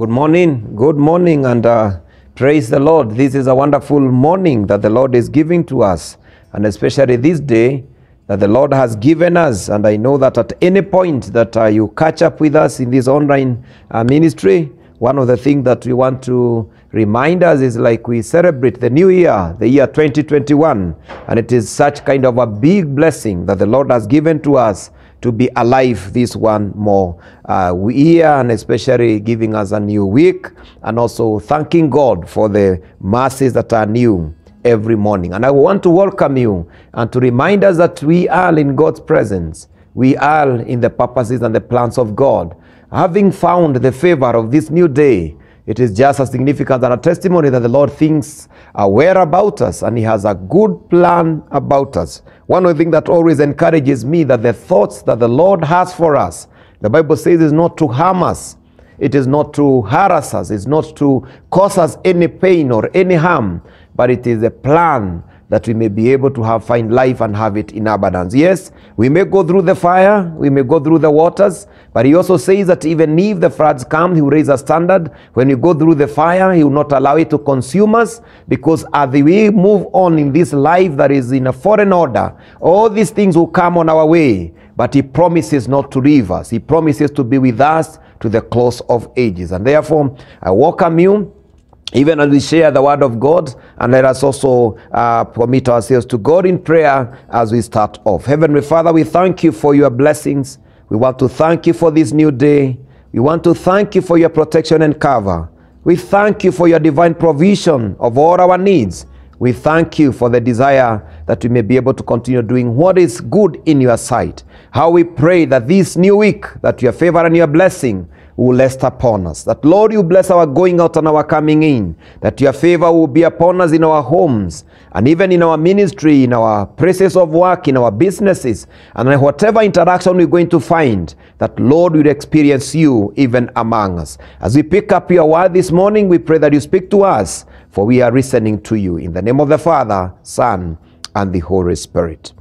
Good morning. Good morning, and uh, praise the Lord. This is a wonderful morning that the Lord is giving to us, and especially this day that the Lord has given us. And I know that at any point that uh, you catch up with us in this online uh, ministry, one of the things that we want to remind us is like we celebrate the new year, the year 2021. And it is such kind of a big blessing that the Lord has given to us. to be alive this one more uh, year and especially giving us a new week and also thanking God for the masses that are new every morning. And I want to welcome you and to remind us that we are in God's presence. We are in the purposes and the plans of God. Having found the favor of this new day, It is just as significant and a testimony that the Lord thinks aware uh, about us and He has a good plan about us. One of the things that always encourages me that the thoughts that the Lord has for us, the Bible says, is not to harm us, it is not to harass us, it's not to cause us any pain or any harm, but it is a plan that we may be able to have find life and have it in abundance. Yes, we may go through the fire, we may go through the waters, but he also says that even if the floods come, he will raise a standard. When we go through the fire, he will not allow it to consume us, because as we move on in this life that is in a foreign order, all these things will come on our way. But he promises not to leave us. He promises to be with us to the close of ages. And therefore, I welcome you even as we share the word of God, and let us also uh, commit ourselves to God in prayer as we start off. Heavenly Father, we thank you for your blessings. We want to thank you for this new day. We want to thank you for your protection and cover. We thank you for your divine provision of all our needs. We thank you for the desire that we may be able to continue doing what is good in your sight. How we pray that this new week, that your favor and your blessing will rest upon us. That, Lord, you bless our going out and our coming in, that your favor will be upon us in our homes and even in our ministry, in our places of work, in our businesses, and in whatever interaction we're going to find, that, Lord, will experience you even among us. As we pick up your word this morning, we pray that you speak to us, for we are listening to you. In the name of the Father, Son, and the Holy Spirit.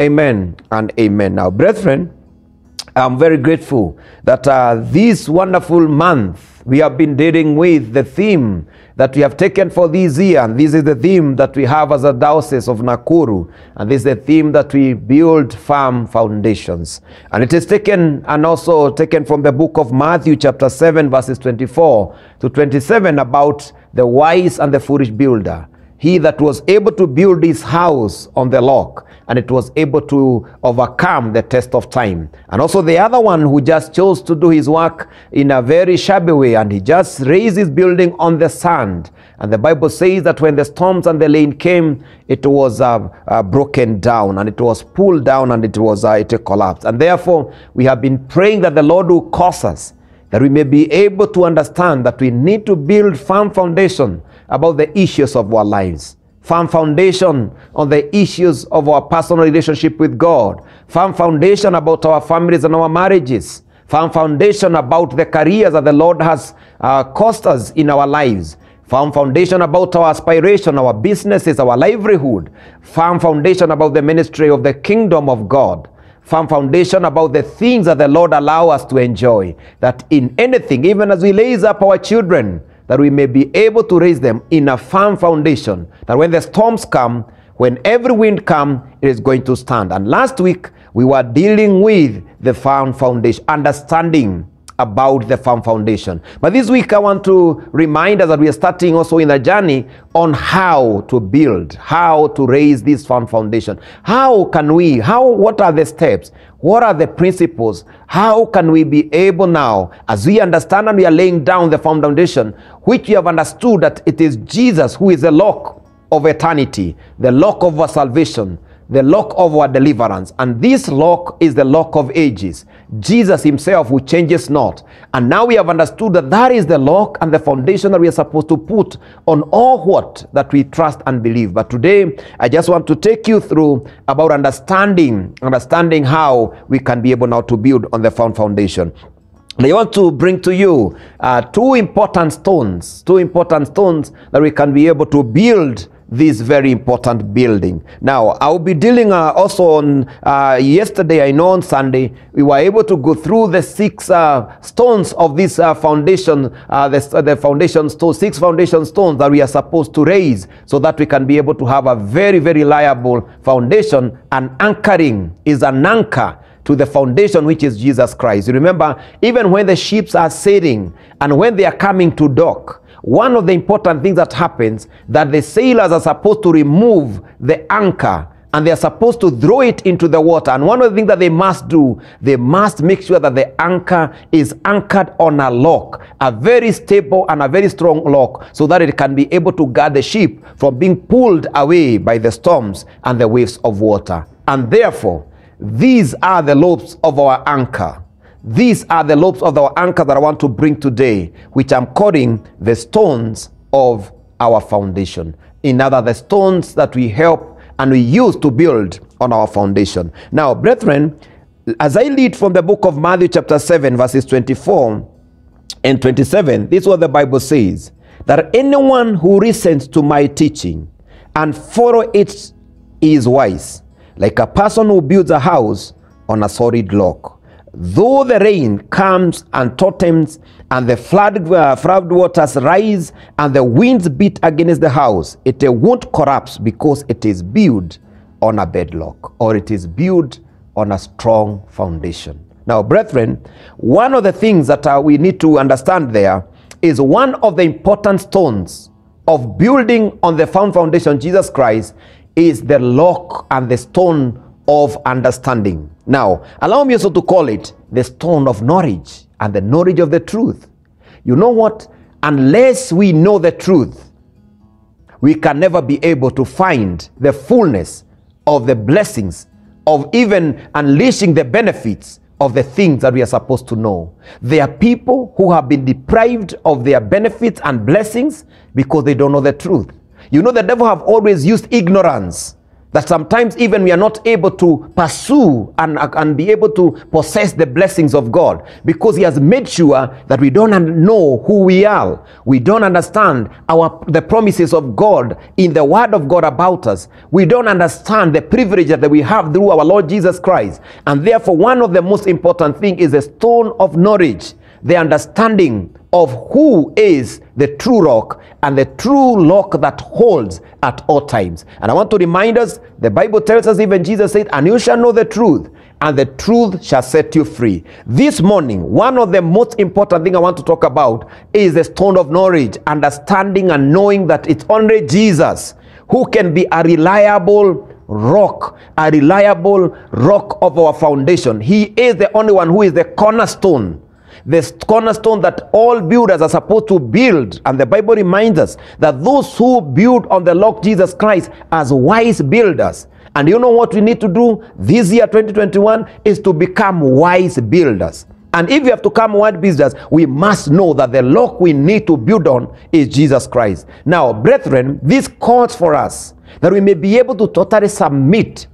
Amen and amen. Now, brethren, I'm very grateful that uh, this wonderful month we have been dealing with the theme that we have taken for this year. And this is the theme that we have as a diocese of Nakuru. And this is the theme that we build firm foundations. And it is taken and also taken from the book of Matthew chapter 7 verses 24 to 27 about the wise and the foolish builder. He that was able to build his house on the rock and it was able to overcome the test of time. And also the other one who just chose to do his work in a very shabby way and he just raised his building on the sand. And the Bible says that when the storms and the rain came, it was uh, uh, broken down and it was pulled down and it was uh, it collapsed. And therefore, we have been praying that the Lord will cause us that we may be able to understand that we need to build firm foundation about the issues of our lives firm foundation on the issues of our personal relationship with God, firm foundation about our families and our marriages, firm foundation about the careers that the Lord has uh, cost us in our lives, firm foundation about our aspiration, our businesses, our livelihood, firm foundation about the ministry of the kingdom of God firm foundation about the things that the Lord allow us to enjoy. That in anything, even as we raise up our children, that we may be able to raise them in a firm foundation, that when the storms come, when every wind come it is going to stand. And last week, we were dealing with the firm foundation, understanding about the firm foundation. But this week, I want to remind us that we are starting also in the journey on how to build, how to raise this firm foundation. How can we, how, what are the steps? What are the principles? How can we be able now, as we understand and we are laying down the foundation, which we have understood that it is Jesus who is the lock of eternity, the lock of our salvation, the lock of our deliverance. And this lock is the lock of ages, Jesus himself who changes not. And now we have understood that that is the lock and the foundation that we are supposed to put on all what that we trust and believe. But today, I just want to take you through about understanding, understanding how we can be able now to build on the found foundation. I want to bring to you uh, two important stones, two important stones that we can be able to build this very important building. Now, I'll be dealing uh, also on uh, yesterday, I know on Sunday, we were able to go through the six uh, stones of this uh, foundation, uh, the, uh, the foundation stone, six foundation stones that we are supposed to raise so that we can be able to have a very, very reliable foundation. And anchoring is an anchor to the foundation which is Jesus Christ. You remember, even when the ships are sailing and when they are coming to dock, one of the important things that happens that the sailors are supposed to remove the anchor and they are supposed to throw it into the water. And one of the things that they must do, they must make sure that the anchor is anchored on a lock, a very stable and a very strong lock, so that it can be able to guard the ship from being pulled away by the storms and the waves of water. And therefore, these are the lobes of our anchor. These are the lobes of our anchor that I want to bring today, which I'm calling the stones of our foundation. In other, the stones that we help and we use to build on our foundation. Now, brethren, as I lead from the book of Matthew, chapter 7, verses 24 and 27, this is what the Bible says that anyone who listens to my teaching and follow it is wise, like a person who builds a house on a solid rock. Though the rain comes and totems, and the uh, flood waters rise, and the winds beat against the house, it uh, won't collapse because it is built on a bedrock or it is built on a strong foundation. Now, brethren, one of the things that uh, we need to understand there is one of the important stones of building on the firm foundation, Jesus Christ, is the rock and the stone of understanding. Now, allow me also to call it the stone of knowledge and the knowledge of the truth. You know what? Unless we know the truth, we can never be able to find the fullness of the blessings of even unleashing the benefits of the things that we are supposed to know. There are people who have been deprived of their benefits and blessings because they don't know the truth. You know, the devil have always used ignorance that sometimes even we are not able to pursue and, and be able to possess the blessings of God because He has made sure that we don't know who we are. We don't understand our, the promises of God in the Word of God about us. We don't understand the privilege that we have through our Lord Jesus Christ. And therefore, one of the most important things is the stone of knowledge the understanding of who is the true rock and the true lock that holds at all times. And I want to remind us the Bible tells us, even Jesus said, And you shall know the truth, and the truth shall set you free. This morning, one of the most important things I want to talk about is the stone of knowledge, understanding and knowing that it's only Jesus who can be a reliable rock, a reliable rock of our foundation. He is the only one who is the cornerstone the cornerstone that all builders are supposed to build. And the Bible reminds us that those who build on the Lord Jesus Christ as wise builders. And you know what we need to do this year 2021 is to become wise builders. And if you have to come wise builders, we must know that the lock we need to build on is Jesus Christ. Now, brethren, this calls for us that we may be able to totally submit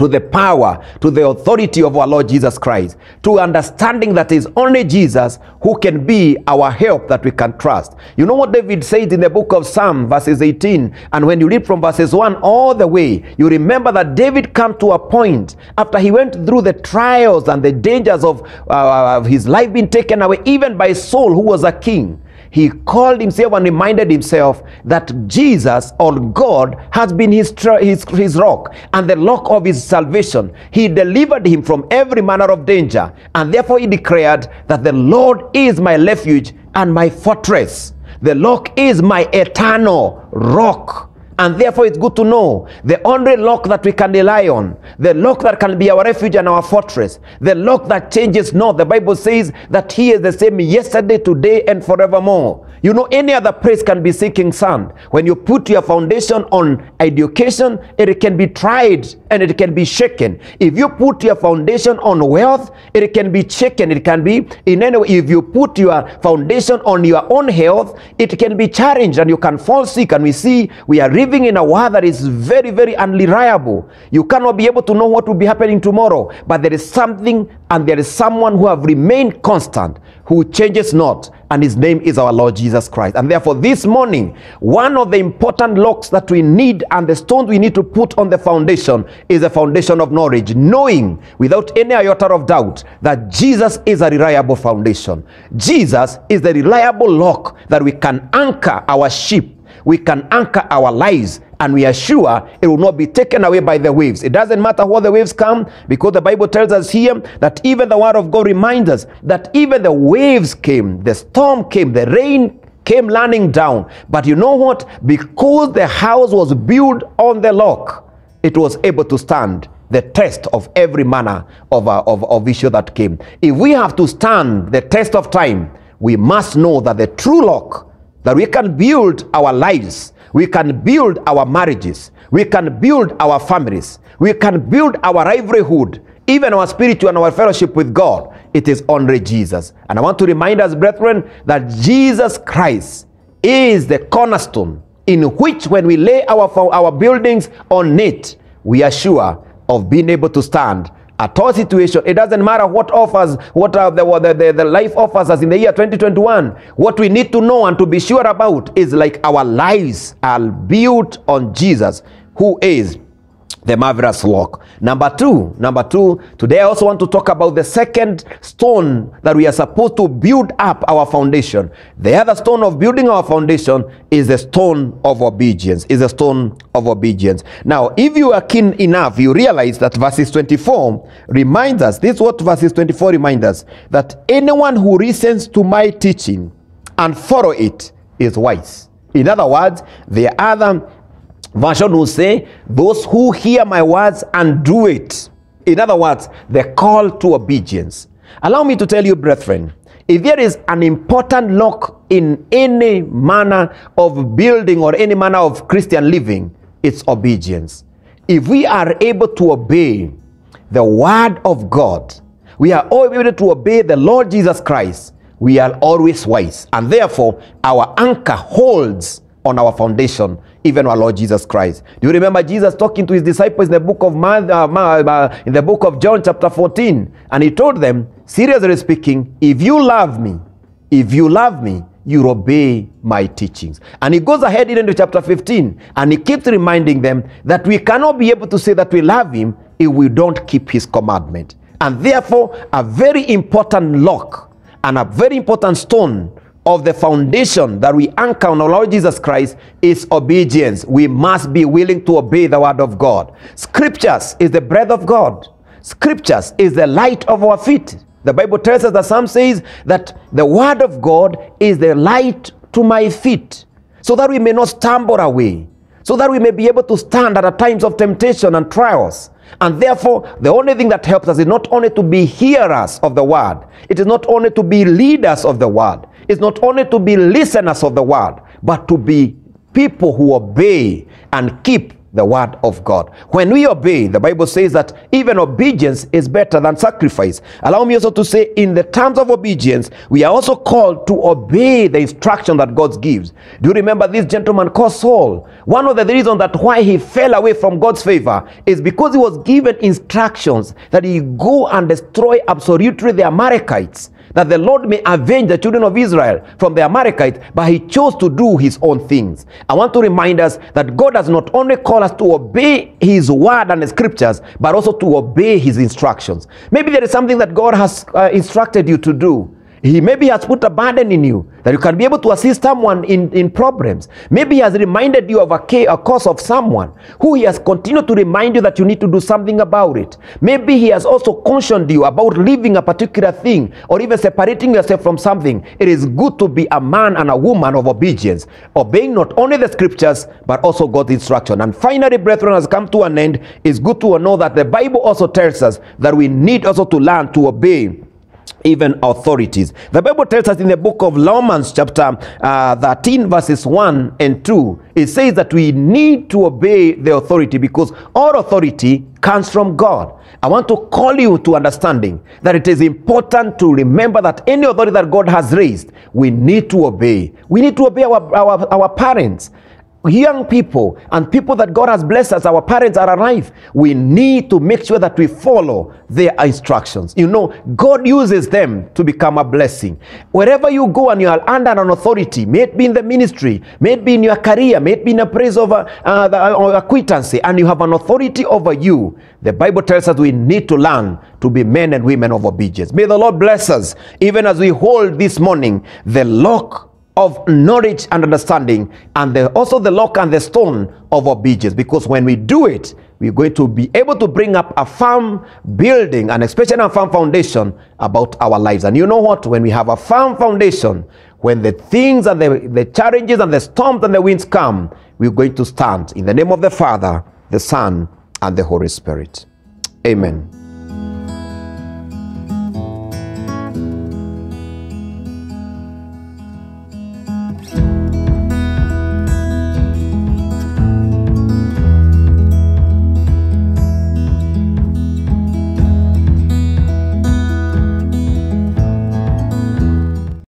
to the power, to the authority of our Lord Jesus Christ, to understanding that it is only Jesus who can be our help that we can trust. You know what David said in the book of Psalm, verses 18, and when you read from verses 1 all the way, you remember that David came to a point after he went through the trials and the dangers of, uh, of his life being taken away, even by Saul, who was a king he called himself and reminded himself that Jesus or God has been his, his, his rock and the rock of his salvation. He delivered him from every manner of danger, and therefore he declared that the Lord is my refuge and my fortress. The lock is my eternal rock. And therefore, it's good to know the only lock that we can rely on, the lock that can be our refuge and our fortress, the lock that changes not. The Bible says that He is the same yesterday, today, and forevermore. You know, any other place can be sinking sand. When you put your foundation on education, it can be tried and it can be shaken. If you put your foundation on wealth, it can be shaken. It can be, in any way, if you put your foundation on your own health, it can be challenged and you can fall sick. And we see we are living in a world that is very, very unreliable. You cannot be able to know what will be happening tomorrow, but there is something and there is someone who have remained constant who changes not, and his name is our Lord Jesus Christ. And therefore, this morning, one of the important locks that we need and the stones we need to put on the foundation is the foundation of knowledge, knowing without any iota of doubt that Jesus is a reliable foundation. Jesus is the reliable lock that we can anchor our ship, we can anchor our lives and we are sure it will not be taken away by the waves. It doesn't matter what the waves come because the Bible tells us here that even the Word of God reminds us that even the waves came, the storm came, the rain came landing down. But you know what? Because the house was built on the rock, it was able to stand the test of every manner of, uh, of, of issue that came. If we have to stand the test of time, we must know that the true rock that we can build our lives we can build our marriages, we can build our families, we can build our livelihood, even our spiritual and our fellowship with God. It is only Jesus. And I want to remind us, brethren, that Jesus Christ is the cornerstone in which, when we lay our, our buildings on it, we are sure of being able to stand at all situation. It doesn't matter what offers, what are the, what the, the, the life offers us in the year 2021. What we need to know and to be sure about is like our lives are built on Jesus, who is the marvelous work. Number two, number two, today I also want to talk about the second stone that we are supposed to build up our foundation. The other stone of building our foundation is the stone of obedience, is the stone of obedience. Now, if you are keen enough, you realize that verses 24 reminds us, this is what verses 24 reminds us, that anyone who listens to my teaching and follow it is wise. In other words, the other Version will say, Those who hear my words and do it. In other words, the call to obedience. Allow me to tell you, brethren, if there is an important lock in any manner of building or any manner of Christian living, it's obedience. If we are able to obey the word of God, we are always able to obey the Lord Jesus Christ, we are always wise. And therefore, our anchor holds on our foundation, even our Lord Jesus Christ. Do you remember Jesus talking to his disciples in the book of uh, in the book of John, chapter 14? And he told them, seriously speaking, if you love me, if you love me, you obey my teachings. And he goes ahead into chapter 15 and he keeps reminding them that we cannot be able to say that we love him if we don't keep his commandment. And therefore, a very important lock and a very important stone of the foundation that we anchor on our Lord Jesus Christ is obedience. We must be willing to obey the word of God. Scriptures is the breath of God. Scriptures is the light of our feet. The Bible tells us, the Psalm says that the word of God is the light to my feet so that we may not stumble away, so that we may be able to stand at times of temptation and trials. And therefore, the only thing that helps us is not only to be hearers of the word, it is not only to be leaders of the word, is not only to be listeners of the word, but to be people who obey and keep the word of God. When we obey, the Bible says that even obedience is better than sacrifice. Allow me also to say, in the terms of obedience, we are also called to obey the instruction that God gives. Do you remember this gentleman called Saul? One of the reasons that why he fell away from God's favor is because he was given instructions that he go and destroy absolutely the Amalekites that the Lord may avenge the children of Israel from the Amalekites, but he chose to do his own things. I want to remind us that God does not only call us to obey his word and the scriptures, but also to obey his instructions. Maybe there is something that God has uh, instructed you to do, he maybe has put a burden in you that you can be able to assist someone in, in problems. Maybe he has reminded you of a, a cause of someone who he has continued to remind you that you need to do something about it. Maybe he has also cautioned you about leaving a particular thing or even separating yourself from something. It is good to be a man and a woman of obedience, obeying not only the scriptures but also God's instruction. And finally, brethren, has come to an end. It's good to know that the Bible also tells us that we need also to learn to obey even authorities. The Bible tells us in the book of Romans, chapter uh, 13, verses 1 and 2, it says that we need to obey the authority because all authority comes from God. I want to call you to understanding that it is important to remember that any authority that God has raised, we need to obey. We need to obey our, our, our parents young people and people that God has blessed us, our parents are alive, we need to make sure that we follow their instructions. You know, God uses them to become a blessing. Wherever you go and you are under an authority, may it be in the ministry, may it be in your career, may it be in a praise over uh, uh, the, or and you have an authority over you, the Bible tells us we need to learn to be men and women of obedience. May the Lord bless us, even as we hold this morning the lock of knowledge and understanding, and the, also the lock and the stone of obedience. Because when we do it, we're going to be able to bring up a firm building, and especially a firm foundation about our lives. And you know what? When we have a firm foundation, when the things and the, the challenges and the storms and the winds come, we're going to stand in the name of the Father, the Son, and the Holy Spirit. Amen.